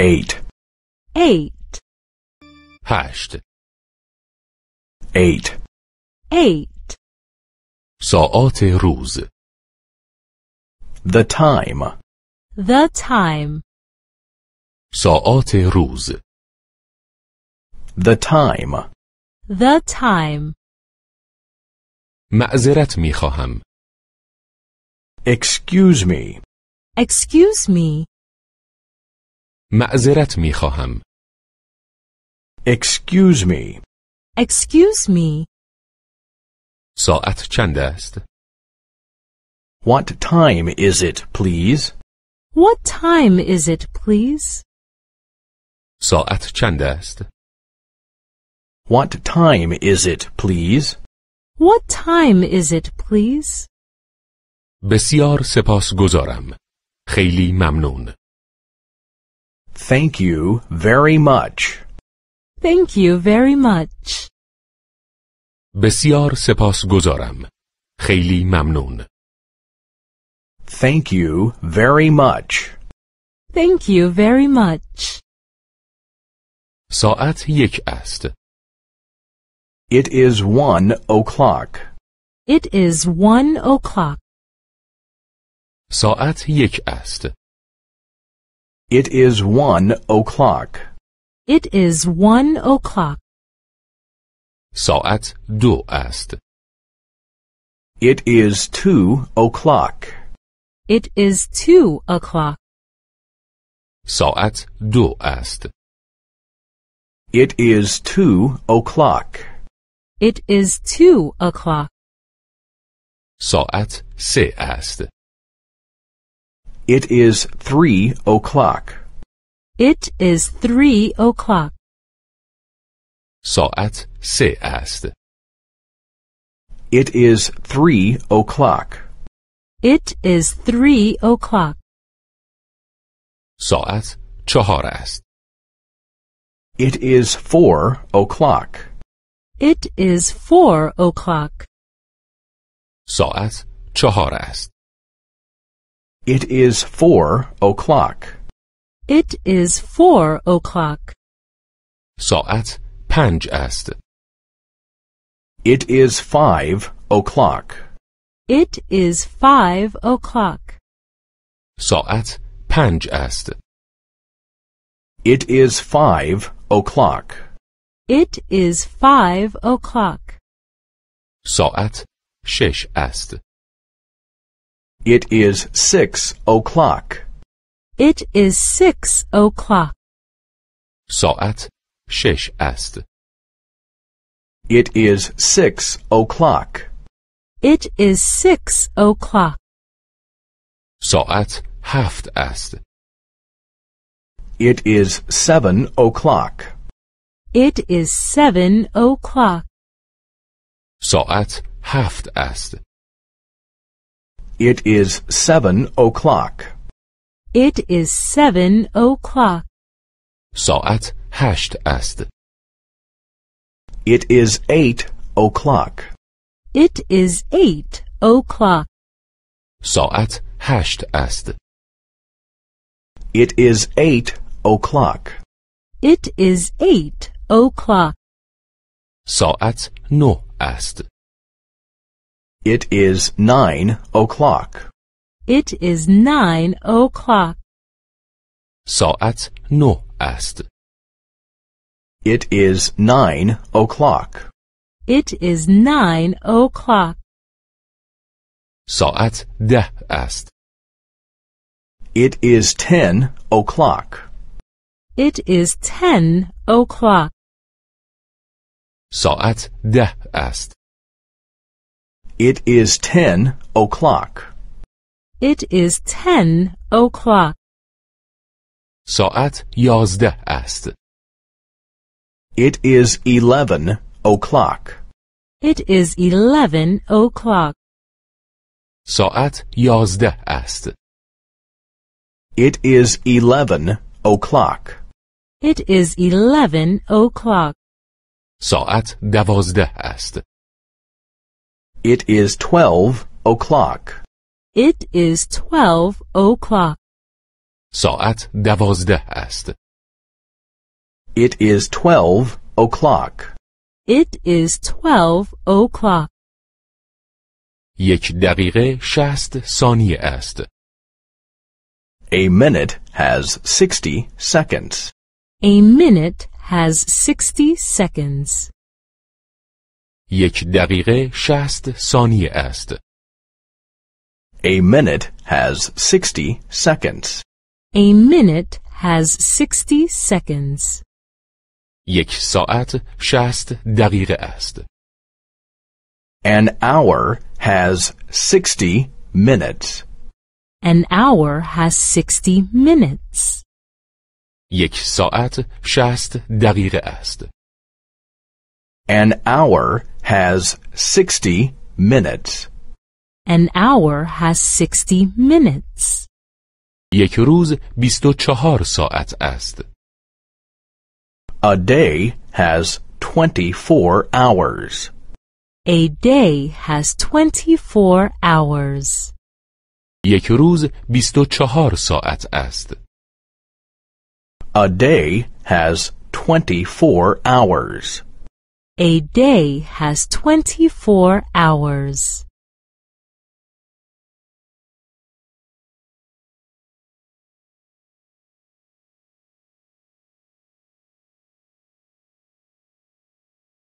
eight eight هشت eight eight Saate ruz. the time the time Saate ruz. the time the time معذرت میخواهم excuse me excuse me معذرت می خواهم. Excuse me. Excuse me. ساعت چند است؟ What time is it, please? What time is it, please? ساعت چند است؟ What time is it, please? What time is it, please? بسیار سپاسگزارم. خیلی ممنون. Thank you very much. Thank you very much. بسیار سپاسگزارم. خیلی ممنون. Thank you very much. Thank you very much. ساعت یک است. It is one o'clock. It is one o'clock. ساعت یک است. It is one o'clock. It is one o'clock. ساعت دو است. It is two o'clock. It is two o'clock. ساعت دو است. It is two o'clock. It is two o'clock. ساعت سه است. It is three o'clock. It is three o'clock. ساعت سه است. It is three o'clock. It is three o'clock. ساعت چهار است. It is four o'clock. It is four o'clock. ساعت چهار است. It is four o'clock. It is four o'clock. Saat panj ast. It is five o'clock. It is five o'clock. Saat panj ast. It is five o'clock. It is five o'clock. Saat shish ast. It is six o'clock. It is six o'clock. Saat شش ast. It is six o'clock. It is six o'clock. Saat haft ast. It is seven o'clock. It is seven o'clock. Saat haft ast. It is seven o'clock. It is seven o'clock. Saat هشت ast. It is eight o'clock. It is eight o'clock. Saat هشت ast. It is eight o'clock. It is eight o'clock. Saat no ast. It is nine o'clock. It is nine o'clock. Saat no ast. It is nine o'clock. It is nine o'clock. Saat deh ast. It is ten o'clock. It is ten o'clock. Saat deh ast. It is ten o'clock. It is ten o'clock. Saat yazda ast. It is eleven o'clock. It is eleven o'clock. Saat yazda ast. It is eleven o'clock. It is eleven o'clock. Saat دوازده ast. It is twelve o'clock. It is twelve o'clock. ساعت دوازده است. It is twelve o'clock. It is twelve o'clock. یک دقیقه شست ثانیه است. A minute has 60 seconds. A minute has 60 seconds. یک دقیقه شست ثانیه است. A minute has 60 seconds. A minute has 60 seconds. یک ساعت has دقیقه است. An hour has 60 minutes. An hour has 60 minutes. یک ساعت دقیقه است. An hour has 60 minutes. An hour has 60 minutes. یک روز 24 ساعت است. A day has 24 hours. A day has 24 hours. یک روز 24 ساعت است. A day has 24 hours. A day has 24 hours.